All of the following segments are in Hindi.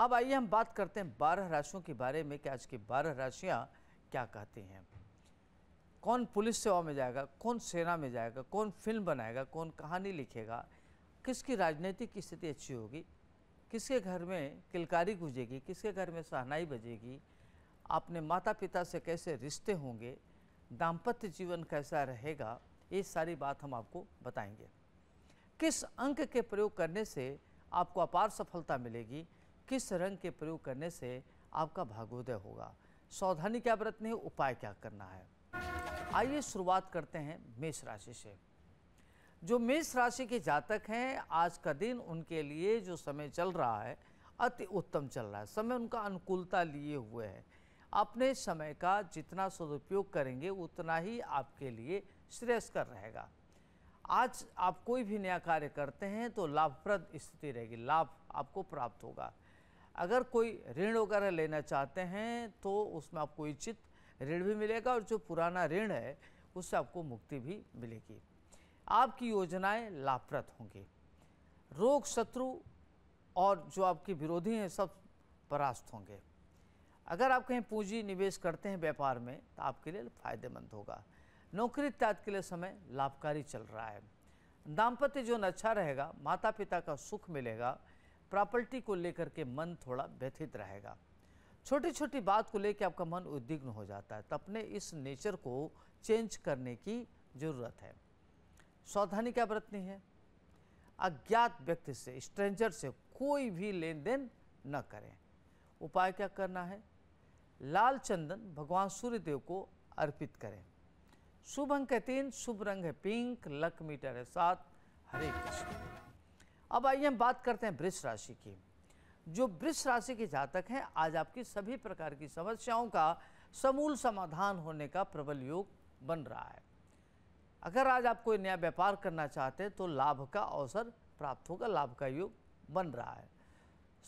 अब आइए हम बात करते हैं बारह राशियों के बारे में कि आज की बारह राशियाँ क्या कहती हैं कौन पुलिस सेवा में जाएगा कौन सेना में जाएगा कौन फिल्म बनाएगा कौन कहानी लिखेगा किसकी राजनीतिक स्थिति अच्छी होगी किसके घर में किलकारी गुजेगी किसके घर में सहनाई बजेगी अपने माता पिता से कैसे रिश्ते होंगे दाम्पत्य जीवन कैसा रहेगा ये सारी बात हम आपको बताएंगे किस अंक के प्रयोग करने से आपको अपार सफलता मिलेगी किस रंग के प्रयोग करने से आपका भागोदय होगा सावधानी क्या बरतनी है उपाय क्या करना है आइए शुरुआत करते हैं मेष राशि से जो मेष राशि के जातक हैं आज का दिन उनके लिए जो समय चल रहा है अति उत्तम चल रहा है समय उनका अनुकूलता लिए हुए है अपने समय का जितना सदुपयोग करेंगे उतना ही आपके लिए श्रेयस्कर रहेगा आज आप कोई भी नया कार्य करते हैं तो लाभप्रद स्थिति रहेगी लाभ आपको प्राप्त होगा अगर कोई ऋण वगैरह लेना चाहते हैं तो उसमें आपको इच्छित ऋण भी मिलेगा और जो पुराना ऋण है उससे आपको मुक्ति भी मिलेगी आपकी योजनाएं लाभप्रद होंगी रोग शत्रु और जो आपके विरोधी हैं सब परास्त होंगे अगर आप कहीं पूंजी निवेश करते हैं व्यापार में तो आपके लिए फायदेमंद होगा नौकरी इत्यादि के लिए समय लाभकारी चल रहा है दाम्पत्य जीवन अच्छा रहेगा माता पिता का सुख मिलेगा प्रॉपर्टी को लेकर के मन थोड़ा व्यथित रहेगा छोटी छोटी बात को लेकर आपका मन उद्विग्न हो जाता है तो अपने इस नेचर को चेंज करने की ज़रूरत है सावधानी क्या बरतनी है अज्ञात व्यक्ति से स्ट्रेंजर से कोई भी लेन देन न करें उपाय क्या करना है लाल चंदन भगवान सूर्यदेव को अर्पित करें शुभ अंक है तीन शुभ रंग है पिंक लक मीटर है सात हरे कृष्ण अब आइए हम बात करते हैं वृक्ष राशि की जो वृक्ष राशि के जातक हैं आज आपकी सभी प्रकार की समस्याओं का समूल समाधान होने का प्रबल योग बन रहा है अगर आज आप कोई नया व्यापार करना चाहते हैं तो लाभ का अवसर प्राप्त होगा लाभ का योग बन रहा है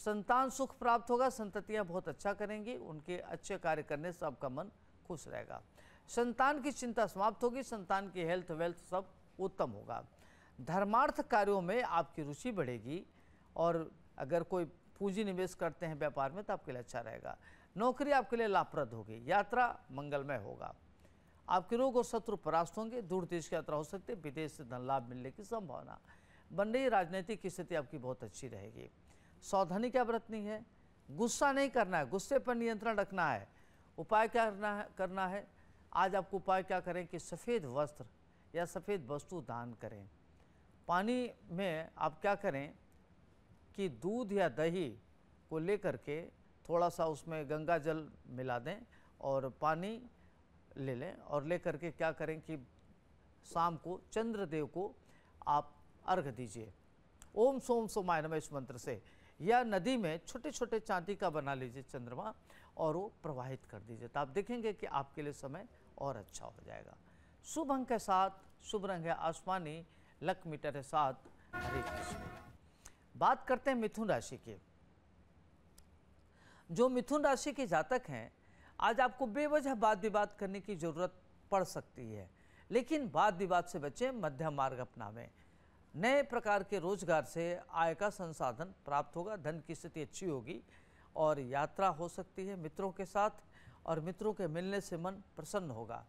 संतान सुख प्राप्त होगा संततियां बहुत अच्छा करेंगी उनके अच्छे कार्य करने से आपका मन खुश रहेगा संतान की चिंता समाप्त होगी संतान की हेल्थ वेल्थ सब उत्तम होगा धर्मार्थ कार्यों में आपकी रुचि बढ़ेगी और अगर कोई पूंजी निवेश करते हैं व्यापार में तो आपके लिए अच्छा रहेगा नौकरी आपके लिए लाभप्रद होगी यात्रा मंगलमय होगा आपके रोग और शत्रु परास्त होंगे दूर देश की यात्रा हो सकती है विदेश से धन लाभ मिलने की संभावना बन रही राजनीतिक स्थिति आपकी बहुत अच्छी रहेगी सावधानी क्या बरतनी है गुस्सा नहीं करना है गुस्से पर नियंत्रण रखना है उपाय क्या करना है करना है आज आपको उपाय क्या करें कि सफ़ेद वस्त्र या सफ़ेद वस्तु दान करें पानी में आप क्या करें कि दूध या दही को लेकर के थोड़ा सा उसमें गंगा जल मिला दें और पानी ले लें और ले करके क्या करें कि शाम को चंद्रदेव को आप अर्घ दीजिए ओम सोम सोमाय नमः इस मंत्र से या नदी में छोटे छोटे चांदी का बना लीजिए चंद्रमा और वो प्रवाहित कर दीजिए तो आप देखेंगे कि आपके लिए समय और अच्छा हो जाएगा शुभ अंक के साथ शुभ रंग है आसमानी लक मीटर है सात हरे कृष्ण बात करते हैं मिथुन राशि की जो मिथुन राशि के जातक हैं आज आपको बेवजह वाद विवाद करने की ज़रूरत पड़ सकती है लेकिन वाद विवाद से बचें मध्यम मार्ग अपनावें नए प्रकार के रोजगार से आय का संसाधन प्राप्त होगा धन की स्थिति अच्छी होगी और यात्रा हो सकती है मित्रों के साथ और मित्रों के मिलने से मन प्रसन्न होगा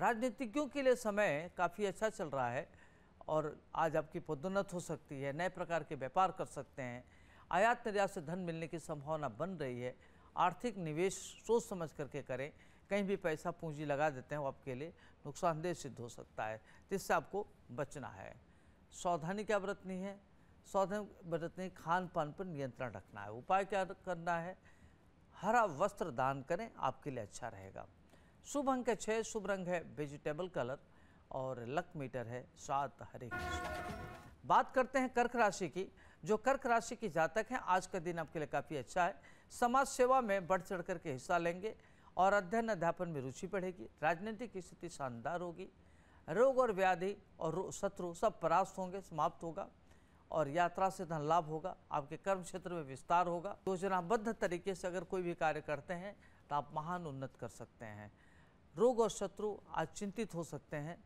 राजनीतिज्ञों के लिए समय काफ़ी अच्छा चल रहा है और आज आपकी पदोन्नत हो सकती है नए प्रकार के व्यापार कर सकते हैं आयात निर्यात से धन मिलने की संभावना बन रही है आर्थिक निवेश सोच समझ करके करें कहीं भी पैसा पूंजी लगा देते हैं वो आपके लिए नुकसानदेह सिद्ध हो सकता है जिससे आपको बचना है सावधानी क्या बरतनी है सावधानी बरतनी खान पान पर नियंत्रण रखना है उपाय क्या करना है हरा वस्त्र दान करें आपके लिए अच्छा रहेगा शुभ अंक है छः शुभ रंग है वेजिटेबल कलर और लक मीटर है सात हरे कृष्ण बात करते हैं कर्क राशि की जो कर्क राशि की जातक हैं आज का दिन आपके लिए काफ़ी अच्छा है समाज सेवा में बढ़ चढ़ करके हिस्सा लेंगे और अध्ययन अध्यापन में रुचि बढ़ेगी राजनीतिक स्थिति शानदार होगी रोग और व्याधि और शत्रु सब परास्त होंगे समाप्त होगा और यात्रा से धन लाभ होगा आपके कर्म क्षेत्र में विस्तार होगा योजनाबद्ध तरीके से अगर कोई भी कार्य करते हैं तो आप महान उन्नत कर सकते हैं रोग और शत्रु आज चिंतित हो सकते हैं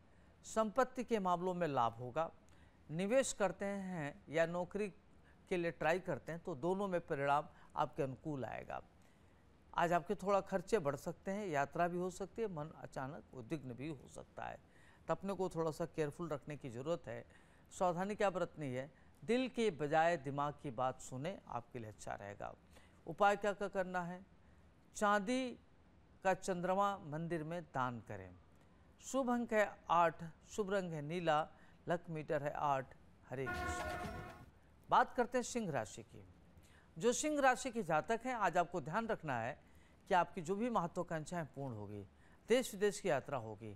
संपत्ति के मामलों में लाभ होगा निवेश करते हैं या नौकरी के लिए ट्राई करते हैं तो दोनों में परिणाम आपके अनुकूल आएगा आज आपके थोड़ा खर्चे बढ़ सकते हैं यात्रा भी हो सकती है मन अचानक उद्विग्न भी हो सकता है तो अपने को थोड़ा सा केयरफुल रखने की ज़रूरत है सावधानी क्या बरतनी है दिल के बजाय दिमाग की बात सुने आपके लिए अच्छा रहेगा उपाय क्या क्या करना है चांदी का चंद्रमा मंदिर में दान करें शुभ अंक है आठ शुभ रंग है नीला लक मीटर है आठ हरे कृष्ण बात करते हैं सिंह राशि की जो सिंह राशि के जातक हैं आज आपको ध्यान रखना है कि आपकी जो भी महत्वाकांक्षाएं पूर्ण होगी देश विदेश की यात्रा होगी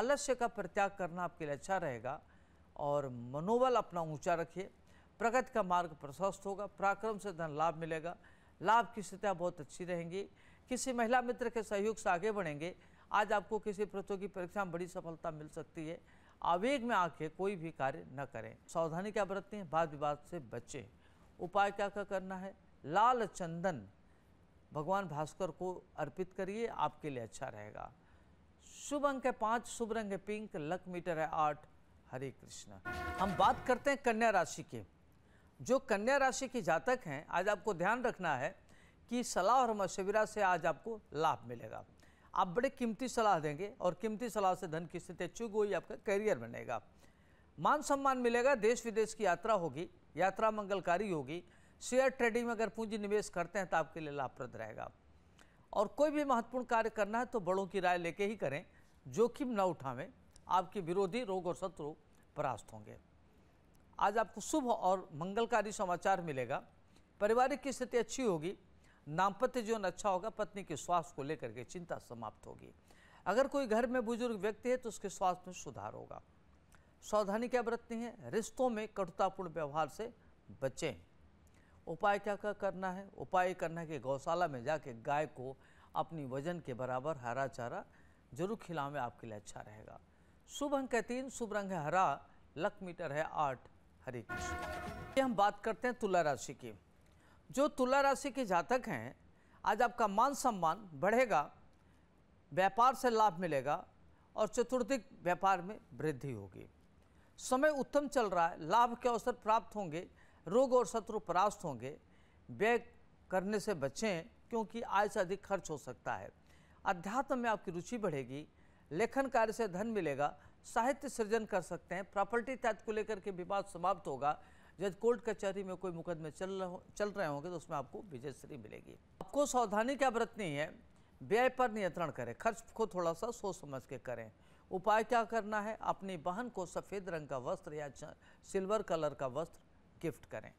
आलस्य का परित्याग करना आपके लिए अच्छा रहेगा और मनोबल अपना ऊंचा रखिए प्रगति का मार्ग प्रशस्त होगा पराक्रम से धन लाभ मिलेगा लाभ की स्थितियाँ बहुत अच्छी रहेंगी किसी महिला मित्र के सहयोग से आगे बढ़ेंगे आज आपको किसी प्रतियोगी परीक्षा में बड़ी सफलता मिल सकती है आवेग में आके कोई भी कार्य न करें सावधानी क्या बरतें वाद विवाद से बचें उपाय क्या क्या करना है लाल चंदन भगवान भास्कर को अर्पित करिए आपके लिए अच्छा रहेगा शुभ अंक है पाँच शुभ रंग है पिंक लक मीटर है आठ हरे कृष्णा हम बात करते हैं कन्या राशि के जो कन्या राशि के जातक हैं आज आपको ध्यान रखना है कि सलाह और मशविरा से आज आपको लाभ मिलेगा आप बड़े कीमती सलाह देंगे और कीमती सलाह से धन की स्थिति अच्छी हुई आपका करियर बनेगा मान सम्मान मिलेगा देश विदेश की यात्रा होगी यात्रा मंगलकारी होगी शेयर ट्रेडिंग में अगर पूंजी निवेश करते हैं तो आपके लिए लाभप्रद रहेगा और कोई भी महत्वपूर्ण कार्य करना है तो बड़ों की राय लेके ही करें जोखिम न उठावें आपके विरोधी रोग और शत्रु परास्त होंगे आज आपको शुभ और मंगलकारी समाचार मिलेगा पारिवारिक की स्थिति अच्छी होगी दाम्पत्य जीवन अच्छा होगा पत्नी के स्वास्थ्य को लेकर के चिंता समाप्त होगी अगर कोई घर में बुजुर्ग व्यक्ति है तो उसके स्वास्थ्य में सुधार होगा सावधानी क्या बरतनी है रिश्तों में कटुतापूर्ण व्यवहार से बचें उपाय क्या क्या करना है उपाय करना है कि गौशाला में जाके गाय को अपनी वजन के बराबर हरा चारा जरूर खिलावें आपके लिए अच्छा रहेगा शुभ अंक है तीन शुभ रंग है हरा लक मीटर है आठ हरी कृष्ण हम बात करते हैं तुला राशि की जो तुला राशि के जातक हैं आज आपका मान सम्मान बढ़ेगा व्यापार से लाभ मिलेगा और चतुर्थिक व्यापार में वृद्धि होगी समय उत्तम चल रहा है लाभ के अवसर प्राप्त होंगे रोग और शत्रु परास्त होंगे व्यय करने से बचें क्योंकि आय से अधिक खर्च हो सकता है अध्यात्म में आपकी रुचि बढ़ेगी लेखन कार्य से धन मिलेगा साहित्य सृजन कर सकते हैं प्रॉपर्टी तैयार को लेकर के विवाद समाप्त होगा जज कोर्ट कचहरी में कोई मुकदमे चल चल रहे होंगे तो उसमें आपको विजयश्री मिलेगी आपको सावधानी क्या बरतनी है व्यय पर नियंत्रण करें खर्च को थोड़ा सा सोच समझ के करें उपाय क्या करना है अपनी बहन को सफ़ेद रंग का वस्त्र या सिल्वर कलर का वस्त्र गिफ्ट करें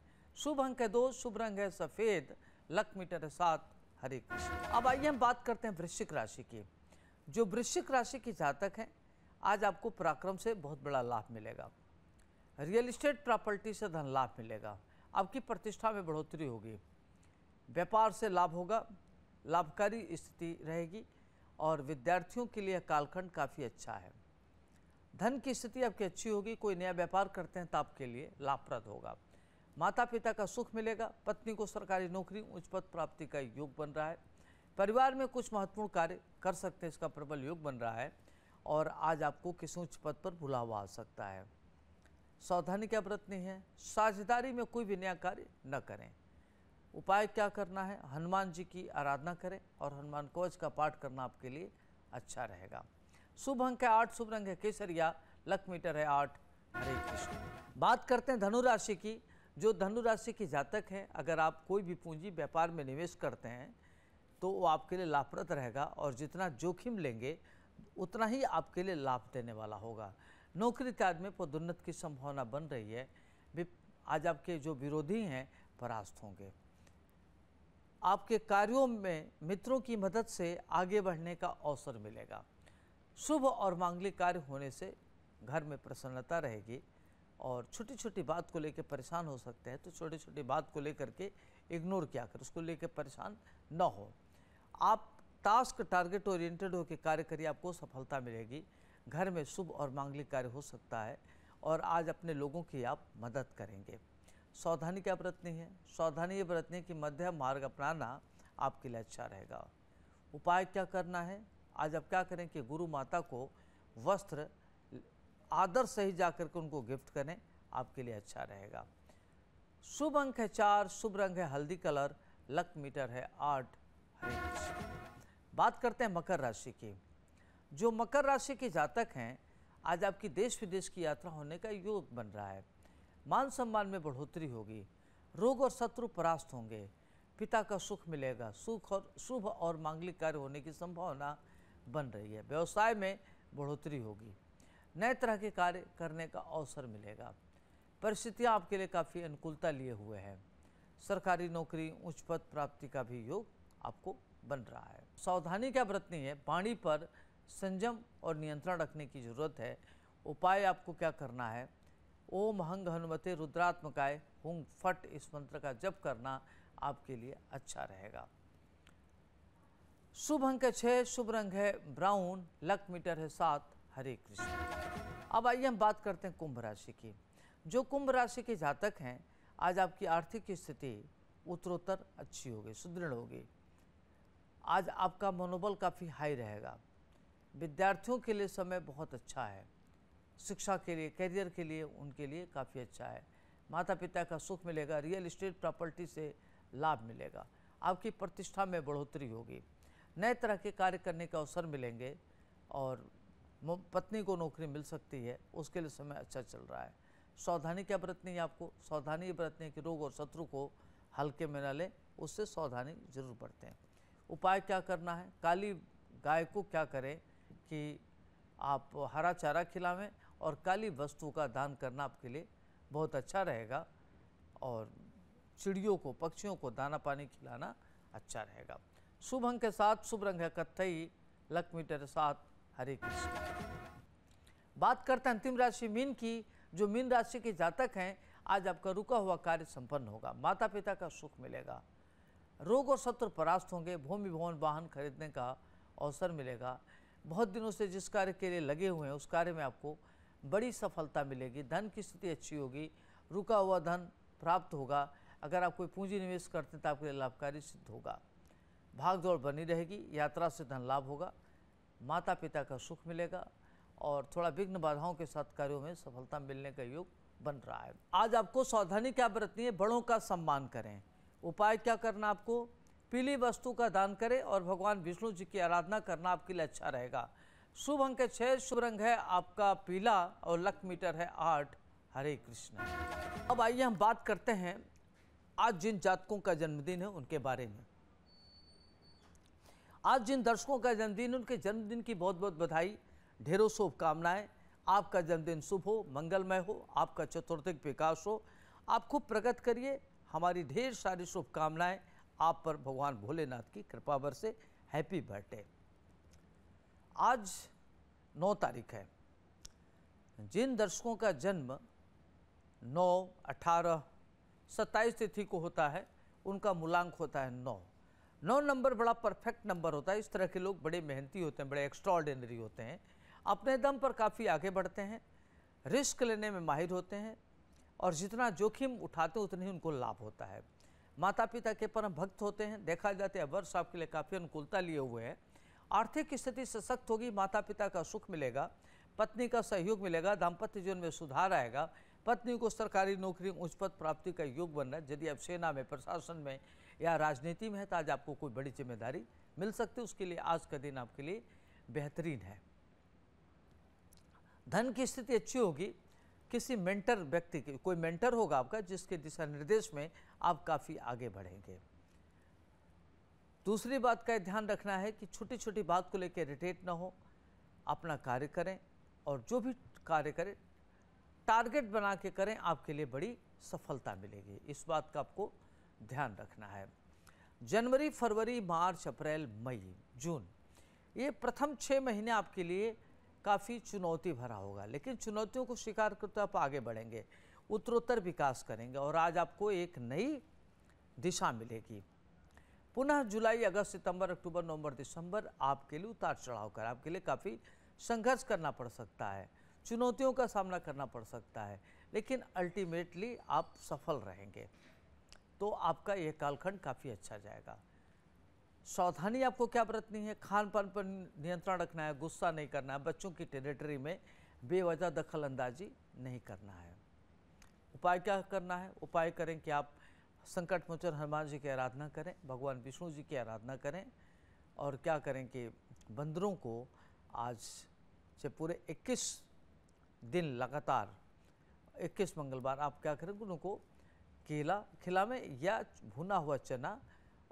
शुभ अंक है दो शुभ रंग है सफ़ेद लक मीटर है सात हरे कृष्ण अब आइए हम बात करते हैं वृश्चिक राशि की जो वृश्चिक राशि की जातक हैं आज आपको पराक्रम से बहुत बड़ा लाभ मिलेगा रियल इस्टेट प्रॉपर्टी से धन लाभ मिलेगा आपकी प्रतिष्ठा में बढ़ोतरी होगी व्यापार से लाभ होगा लाभकारी स्थिति रहेगी और विद्यार्थियों के लिए कालखंड काफ़ी अच्छा है धन की स्थिति आपकी अच्छी होगी कोई नया व्यापार करते हैं तो आपके लिए लाभप्रद होगा माता पिता का सुख मिलेगा पत्नी को सरकारी नौकरी उच्च पद प्राप्ति का योग बन रहा है परिवार में कुछ महत्वपूर्ण कार्य कर सकते हैं इसका प्रबल योग बन रहा है और आज आपको किसी उच्च पद पर बुलावा आ सकता है सावधानी क्या बरतनी है साझेदारी में कोई भी नया कार्य न करें उपाय क्या करना है हनुमान जी की आराधना करें और हनुमान कोच का पाठ करना आपके लिए अच्छा रहेगा शुभ अंक है आठ शुभ रंग है केसरिया लक मीटर है आठ हरे कृष्ण बात करते हैं धनुराशि की जो धनुराशि के जातक हैं अगर आप कोई भी पूंजी व्यापार में निवेश करते हैं तो वो आपके लिए लाभप्रद रहेगा और जितना जोखिम लेंगे उतना ही आपके लिए लाभ देने वाला होगा नौकरी कार्य में पदोन्नत की संभावना बन रही है आज आपके जो विरोधी हैं परास्त होंगे आपके कार्यों में मित्रों की मदद से आगे बढ़ने का अवसर मिलेगा शुभ और मांगलिक कार्य होने से घर में प्रसन्नता रहेगी और छोटी छोटी बात को लेकर परेशान हो सकते हैं तो छोटी छोटी बात को लेकर के इग्नोर किया कर उसको लेकर परेशान न हो आप टास्क टारगेट ओरिएंटेड होकर कार्य करिए आपको सफलता मिलेगी घर में शुभ और मांगलिक कार्य हो सकता है और आज अपने लोगों की आप मदद करेंगे सावधानी क्या बरतनी है सावधानी ये बरतनी है कि मध्यम मार्ग अपनाना आपके लिए अच्छा रहेगा उपाय क्या करना है आज आप क्या करें कि गुरु माता को वस्त्र आदर से ही जा के उनको गिफ्ट करें आपके लिए अच्छा रहेगा शुभ अंक है चार शुभ रंग है हल्दी कलर लक मीटर है आठ बात करते हैं मकर राशि की जो मकर राशि के जातक हैं आज आपकी देश विदेश की यात्रा होने का योग बन रहा है मान सम्मान में बढ़ोतरी होगी रोग और शत्रु परास्त होंगे पिता का सुख मिलेगा सुख और शुभ और मांगलिक कार्य होने की संभावना बन रही है व्यवसाय में बढ़ोतरी होगी नए तरह के कार्य करने का अवसर मिलेगा परिस्थितियाँ आपके लिए काफ़ी अनुकूलता लिए हुए हैं सरकारी नौकरी उच्च पद प्राप्ति का भी योग आपको बन रहा है सावधानी क्या बरतनी है पानी पर संयम और नियंत्रण रखने की जरूरत है उपाय आपको क्या करना है ओम हंग हनुमते रुद्रात्मकाय हुंग फट इस मंत्र का जप करना आपके लिए अच्छा रहेगा शुभ अंक है छः शुभ रंग है ब्राउन लक मीटर है सात हरे कृष्ण अब आइए हम बात करते हैं कुंभ राशि की जो कुंभ राशि के जातक हैं आज आपकी आर्थिक स्थिति उत्तरोत्तर अच्छी होगी सुदृढ़ होगी आज आपका मनोबल काफ़ी हाई रहेगा विद्यार्थियों के लिए समय बहुत अच्छा है शिक्षा के लिए करियर के लिए उनके लिए काफ़ी अच्छा है माता पिता का सुख मिलेगा रियल इस्टेट प्रॉपर्टी से लाभ मिलेगा आपकी प्रतिष्ठा में बढ़ोतरी होगी नए तरह के कार्य करने के अवसर मिलेंगे और पत्नी को नौकरी मिल सकती है उसके लिए समय अच्छा चल रहा है सावधानी क्या बरतनी है आपको सावधानी बरतनी कि रोग और शत्रु को हल्के में न लें उससे सावधानी जरूर बरतें उपाय क्या करना है काली गाय को क्या करें कि आप हरा चारा खिलावें और काली वस्तु का दान करना आपके लिए बहुत अच्छा रहेगा और चिड़ियों को पक्षियों को दाना पानी खिलाना अच्छा रहेगा शुभ अंक के साथ शुभ रंग है कत्थई लक्ष्मी तेरे साथ हरे कृष्ण बात करते हैं अंतिम राशि मीन की जो मीन राशि के जातक हैं आज आपका रुका हुआ कार्य संपन्न होगा माता पिता का सुख मिलेगा रोग और शत्रु परास्त होंगे भूमि भवन वाहन खरीदने का अवसर मिलेगा बहुत दिनों से जिस कार्य के लिए लगे हुए हैं उस कार्य में आपको बड़ी सफलता मिलेगी धन की स्थिति अच्छी होगी रुका हुआ धन प्राप्त होगा अगर आप कोई पूंजी निवेश करते हैं तो आपके लिए लाभकारी सिद्ध होगा भाग दौड़ बनी रहेगी यात्रा से धन लाभ होगा माता पिता का सुख मिलेगा और थोड़ा विघ्न बाधाओं के साथ कार्यों में सफलता मिलने का योग बन रहा है आज आपको सावधानी क्या बरतनी है बड़ों का सम्मान करें उपाय क्या करना आपको पीली वस्तु का दान करें और भगवान विष्णु जी की आराधना करना आपके लिए अच्छा रहेगा शुभ अंक है छः शुभ रंग है आपका पीला और लक मीटर है आठ हरे कृष्ण अब आइए हम बात करते हैं आज जिन जातकों का जन्मदिन है उनके बारे में आज जिन दर्शकों का जन्मदिन उनके जन्मदिन की बहुत बहुत बधाई ढेरों शुभकामनाएं आपका जन्मदिन शुभ हो मंगलमय हो आपका चतुर्थिक विकास हो आप खूब प्रगत करिए हमारी ढेर सारी शुभकामनाएं आप पर भगवान भोलेनाथ की कृपा से हैप्पी बर्थडे आज नौ तारीख है जिन दर्शकों का जन्म नौ अठारह सत्ताईस तिथि को होता है उनका मूलांक होता है नौ नौ नंबर बड़ा परफेक्ट नंबर होता है इस तरह के लोग बड़े मेहनती होते हैं बड़े एक्स्ट्रॉर्डिनरी होते हैं अपने दम पर काफ़ी आगे बढ़ते हैं रिस्क लेने में माहिर होते हैं और जितना जोखिम उठाते हैं ही उनको लाभ होता है माता पिता के परम भक्त होते हैं देखा जाता है वर्ष आपके लिए काफ़ी अनुकूलता लिए हुए हैं आर्थिक स्थिति सशक्त होगी माता पिता का सुख मिलेगा पत्नी का सहयोग मिलेगा दाम्पत्य जीवन में सुधार आएगा पत्नी को सरकारी नौकरी उच्च पद प्राप्ति का योग बन रहा है यदि आप सेना में प्रशासन में या राजनीति में है तो आज आपको कोई बड़ी जिम्मेदारी मिल सकती है उसके लिए आज का दिन आपके लिए बेहतरीन है धन की स्थिति अच्छी होगी किसी मेंटर व्यक्ति के कोई मेंटर होगा आपका जिसके दिशा निर्देश में आप काफ़ी आगे बढ़ेंगे दूसरी बात का ध्यान रखना है कि छोटी छोटी बात को लेकर इरिटेट ना हो अपना कार्य करें और जो भी कार्य करें टारगेट बना के करें आपके लिए बड़ी सफलता मिलेगी इस बात का आपको ध्यान रखना है जनवरी फरवरी मार्च अप्रैल मई जून ये प्रथम छः महीने आपके लिए काफ़ी चुनौती भरा होगा लेकिन चुनौतियों को स्वीकार करते आप आगे बढ़ेंगे उत्तरोत्तर विकास करेंगे और आज आपको एक नई दिशा मिलेगी पुनः जुलाई अगस्त सितंबर अक्टूबर नवंबर दिसंबर आपके लिए उतार चढ़ाव कर आपके लिए काफ़ी संघर्ष करना पड़ सकता है चुनौतियों का सामना करना पड़ सकता है लेकिन अल्टीमेटली आप सफल रहेंगे तो आपका यह कालखंड काफ़ी अच्छा जाएगा सावधानी आपको क्या बरतनी है खान पान पर नियंत्रण रखना है गुस्सा नहीं करना है बच्चों की टेरिटरी में बेवजह दखल अंदाजी नहीं करना है उपाय क्या करना है उपाय करें कि आप संकट मोचन हनुमान जी की आराधना करें भगवान विष्णु जी की आराधना करें और क्या करें कि बंदरों को आज से पूरे 21 दिन लगातार 21 मंगलवार आप क्या करें उनको केला खिला में या भुना हुआ चना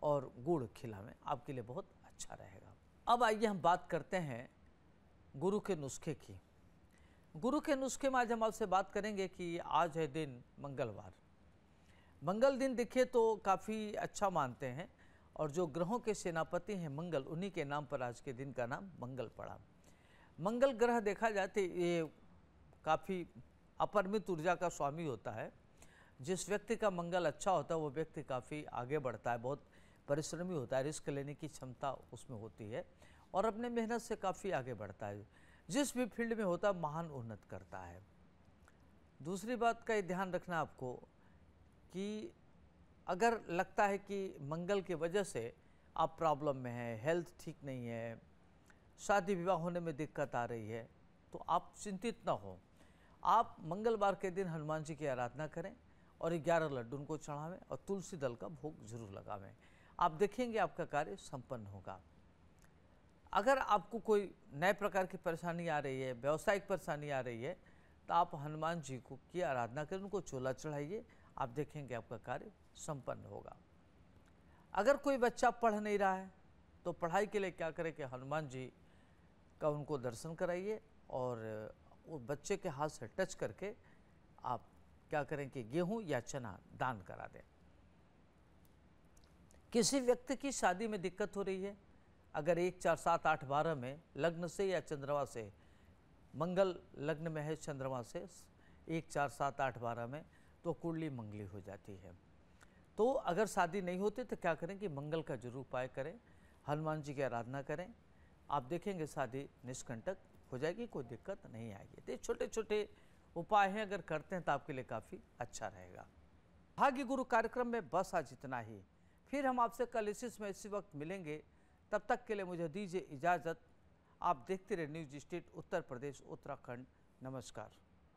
और गुड़ खिलावें आपके लिए बहुत अच्छा रहेगा अब आइए हम बात करते हैं गुरु के नुस्खे की गुरु के नुस्खे में आज हम आपसे बात करेंगे कि आज है दिन मंगलवार मंगल दिन देखिए तो काफ़ी अच्छा मानते हैं और जो ग्रहों के सेनापति हैं मंगल उन्हीं के नाम पर आज के दिन का नाम मंगल पड़ा मंगल ग्रह देखा तो ये काफ़ी अपरमित ऊर्जा का स्वामी होता है जिस व्यक्ति का मंगल अच्छा होता है वो व्यक्ति काफ़ी आगे बढ़ता है बहुत परिश्रमी होता है रिस्क लेने की क्षमता उसमें होती है और अपने मेहनत से काफ़ी आगे बढ़ता है जिस भी फील्ड में होता है महान उन्नत करता है दूसरी बात का ये ध्यान रखना आपको कि अगर लगता है कि मंगल की वजह से आप प्रॉब्लम में हैं हेल्थ ठीक नहीं है शादी विवाह होने में दिक्कत आ रही है तो आप चिंतित ना हो आप मंगलवार के दिन हनुमान जी की आराधना करें और ग्यारह लड्डू उनको चढ़ावें और तुलसी दल का भोग जरूर लगावें आप देखेंगे आपका कार्य संपन्न होगा अगर आपको कोई नए प्रकार की परेशानी आ रही है व्यावसायिक परेशानी आ रही है तो आप हनुमान जी को की आराधना करें उनको चोला चढ़ाइए आप देखेंगे आपका कार्य संपन्न होगा अगर कोई बच्चा पढ़ नहीं रहा है तो पढ़ाई के लिए क्या करें कि हनुमान जी का उनको दर्शन कराइए और वो बच्चे के हाथ से टच करके आप क्या करें कि गेहूँ या चना दान करा दें किसी व्यक्ति की शादी में दिक्कत हो रही है अगर एक चार सात आठ बारह में लग्न से या चंद्रमा से मंगल लग्न में है चंद्रमा से एक चार सात आठ बारह में तो कुंडली मंगली हो जाती है तो अगर शादी नहीं होती तो क्या करें कि मंगल का जरूर उपाय करें हनुमान जी की आराधना करें आप देखेंगे शादी निष्कंटक हो जाएगी कोई दिक्कत नहीं आएगी तो छोटे छोटे उपाय हैं अगर करते हैं तो आपके लिए काफ़ी अच्छा रहेगा भाग्य गुरु कार्यक्रम में बस आज इतना ही फिर हम आपसे कल इसी समय इसी वक्त मिलेंगे तब तक के लिए मुझे दीजिए इजाज़त आप देखते रहे न्यूज स्टेट उत्तर प्रदेश उत्तराखंड नमस्कार